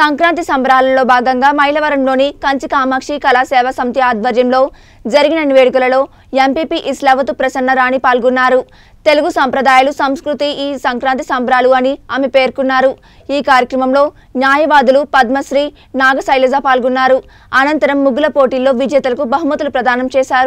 సంక్రాంతి సంబరాలలో భాగంగా మైలవరంలోని కంచి కామాక్షి కళాసేవ సమితి ఆధ్వర్యంలో జరిగిన వేడుకలలో ఎంపీపీ ఇస్లావతు ప్రసన్నరాణి పాల్గొన్నారు తెలుగు సంప్రదాయాలు సంస్కృతి ఈ సంక్రాంతి సంబరాలు అని ఆమె పేర్కొన్నారు ఈ కార్యక్రమంలో న్యాయవాదులు పద్మశ్రీ నాగశైలజ పాల్గొన్నారు అనంతరం ముగ్గుల పోటీల్లో విజేతలకు బహుమతులు ప్రదానం చేశారు